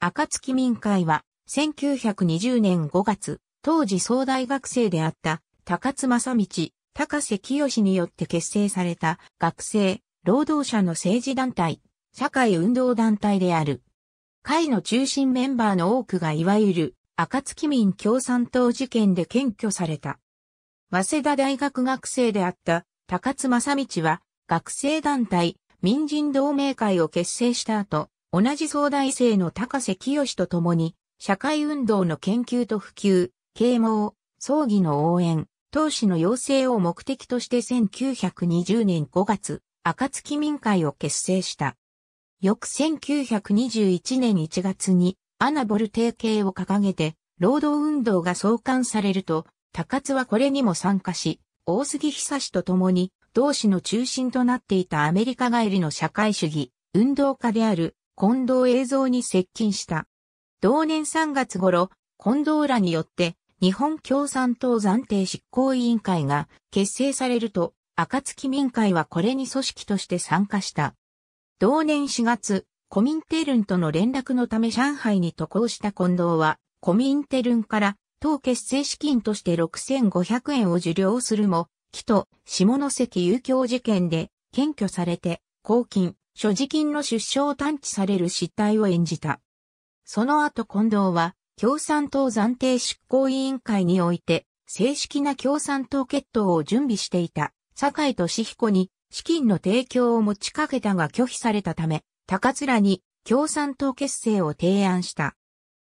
暁民会は、1920年5月、当時総大学生であった高津正道、高瀬清によって結成された学生、労働者の政治団体、社会運動団体である。会の中心メンバーの多くがいわゆる暁民共産党事件で検挙された。早稲田大学学生であった高津正道は学生団体、民人同盟会を結成した後、同じ総大生の高瀬清と共に、社会運動の研究と普及、啓蒙、葬儀の応援、投資の要請を目的として1920年5月、暁民会を結成した。翌1921年1月に、アナボル提携を掲げて、労働運動が創刊されると、高津はこれにも参加し、大杉久志と共に、同志の中心となっていたアメリカ帰りの社会主義、運動家である近藤映像に接近した。同年3月頃、近藤らによって日本共産党暫定執行委員会が結成されると、暁民会はこれに組織として参加した。同年4月、コミンテルンとの連絡のため上海に渡航した近藤は、コミンテルンから党結成資金として6500円を受領するも、木と下関遊興事件で検挙されて、公金所持金の出生を探知される失態を演じた。その後近藤は、共産党暫定執行委員会において、正式な共産党決闘を準備していた、坂井俊彦に、資金の提供を持ちかけたが拒否されたため、高津に共産党結成を提案した。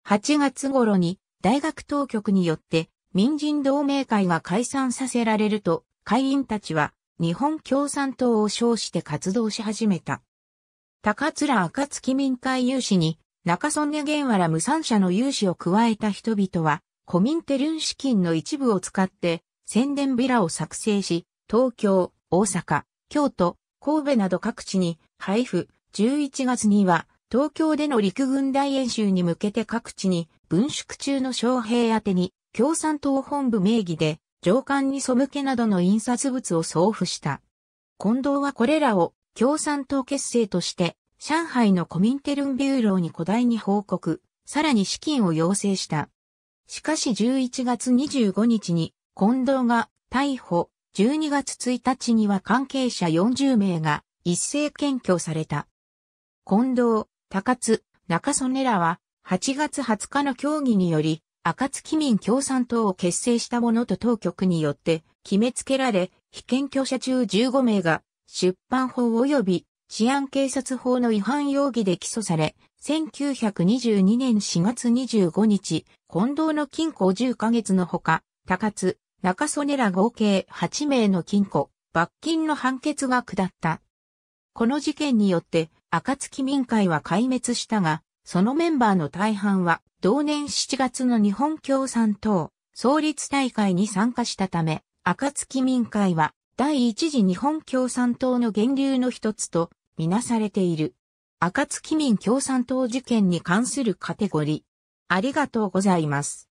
8月頃に、大学当局によって、民人同盟会が解散させられると、会員たちは、日本共産党を称して活動し始めた。高津ら暁民会有志に、中曽根源原無産者の有志を加えた人々は、コミンテルン資金の一部を使って、宣伝ビラを作成し、東京、大阪、京都、神戸など各地に配布、11月には、東京での陸軍大演習に向けて各地に、軍縮中の将兵宛に、共産党本部名義で、上官に背けなどの印刷物を送付した。近藤はこれらを共産党結成として、上海のコミンテルンビューローに古代に報告、さらに資金を要請した。しかし11月25日に近藤が逮捕、12月1日には関係者40名が一斉検挙された。近藤、高津、中曽根らは8月20日の協議により、暁民共産党を結成したものと当局によって決めつけられ、被検挙者中15名が出版法及び治安警察法の違反容疑で起訴され、1922年4月25日、近藤の禁錮10ヶ月のほか、高津、中曽根ら合計8名の禁錮、罰金の判決が下った。この事件によって、暁民会は壊滅したが、そのメンバーの大半は、同年7月の日本共産党、創立大会に参加したため、暁民会は第一次日本共産党の源流の一つとみなされている。赤月民共産党事件に関するカテゴリー。ありがとうございます。